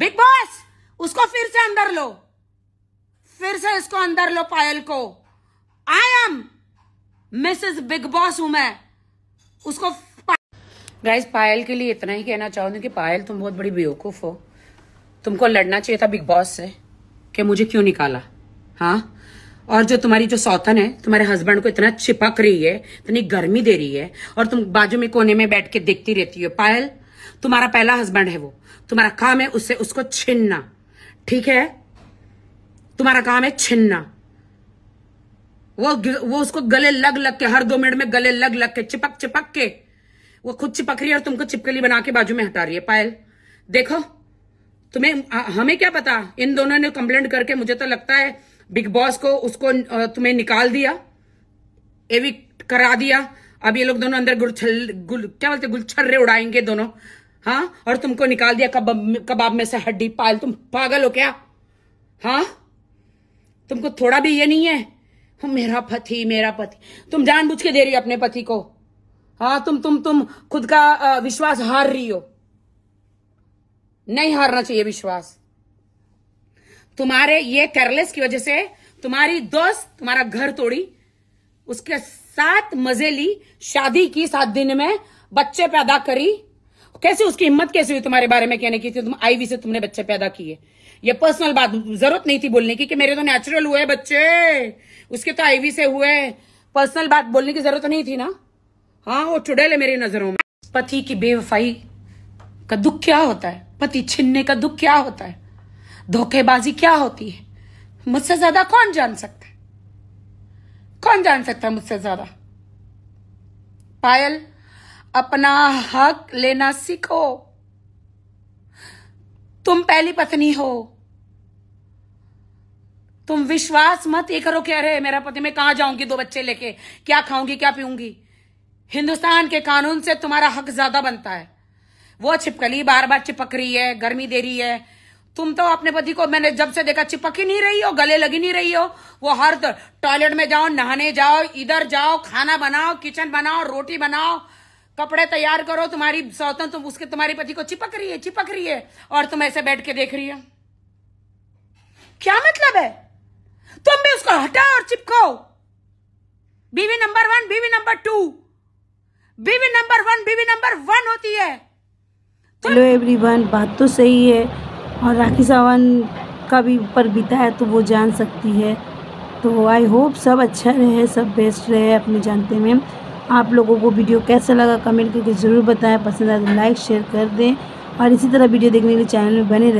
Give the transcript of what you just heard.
big boss उसको फिर से अंदर लो फिर से इसको अंदर लो पायल को I am Mrs Big Boss हूं मैं उसको गाइज पायल के लिए इतना ही कहना चाहूंगी कि पायल तुम बहुत बड़ी बेवकूफ हो तुमको लड़ना चाहिए था बिग बॉस से कि मुझे क्यों निकाला हाँ और जो तुम्हारी जो सौतन है तुम्हारे हस्बैंड को इतना चिपक रही है इतनी गर्मी दे रही है और तुम बाजू में कोने में बैठ के देखती रहती हो पायल तुम्हारा पहला हस्बैंड है वो तुम्हारा काम है उससे उसको छीनना ठीक है तुम्हारा काम है छीनना वो वो उसको गले लग लग के हर दो मिनट में गले लग लग के चिपक चिपक के वो खुद चिपक रही है और तुमको चिपकली बना के बाजू में हटा रही है पायल देखो तुम्हें हमें क्या पता इन दोनों ने कंप्लेंट करके मुझे तो लगता है बिग बॉस को उसको तुम्हें निकाल दिया एविक करा दिया अब ये लोग दोनों अंदर गुड़छल गुल, क्या बोलते गुलछर्रे उड़ाएंगे दोनों हाँ और तुमको निकाल दिया कबाब कबाब में से हड्डी पाल तुम पागल हो क्या हाँ तुमको थोड़ा भी ये नहीं है हाँ, मेरा पति मेरा पति तुम जानबूझ के दे रही हो अपने पति को हाँ तुम तुम तुम खुद का विश्वास हार रही हो नहीं हारना चाहिए विश्वास तुम्हारे ये केयरलेस की वजह से तुम्हारी दोस्त तुम्हारा घर तोड़ी उसके साथ मजे ली शादी की सात दिन में बच्चे पैदा करी कैसे उसकी हिम्मत कैसे हुई तुम्हारे बारे में कहने की तुम आईवी से तुमने बच्चे पैदा किए ये पर्सनल बात जरूरत नहीं थी बोलने की कि मेरे तो नेचुरल हुए बच्चे उसके तो आईवी से हुए पर्सनल बात बोलने की जरूरत नहीं थी ना हाँ वो चुड़ैल है मेरी नजरों में पति की बेवफाई का दुख क्या होता है पति छीनने का दुख क्या होता है धोखेबाजी क्या होती है मुझसे ज्यादा कौन जान सकता है कौन जान सकता है मुझसे ज्यादा पायल अपना हक लेना सीखो तुम पहली पत्नी हो तुम विश्वास मत ये करो कि अरे मेरा पति मैं कहां जाऊंगी दो बच्चे लेके क्या खाऊंगी क्या पीऊंगी हिंदुस्तान के कानून से तुम्हारा हक ज्यादा बनता है वो छिपकली बार बार चिपक रही है गर्मी दे रही है तुम तो अपने पति को मैंने जब से देखा चिपक ही नहीं रही हो गले लगी नहीं रही हो वो हर टॉयलेट में जाओ नहाने जाओ इधर जाओ खाना बनाओ किचन बनाओ रोटी बनाओ कपड़े तैयार करो तुम्हारी सौतन तुम उसके तुम्हारे पति को चिपक रही है चिपक रही है और तुम ऐसे बैठ के देख रही हो क्या मतलब है तुम भी उसको हटाओ और चिपको बीवी नंबर वन बीवी नंबर टू बीवी नंबर वन बीवी नंबर वन होती है हेलो एवरीवन बात तो सही है और राखी सावंत का भी ऊपर बीता है तो वो जान सकती है तो आई होप सब अच्छा रहे सब बेस्ट रहे अपने जानते में आप लोगों को वीडियो कैसा लगा कमेंट करके ज़रूर बताएं पसंद आए तो लाइक शेयर कर दें और इसी तरह वीडियो देखने के लिए चैनल में बने रहें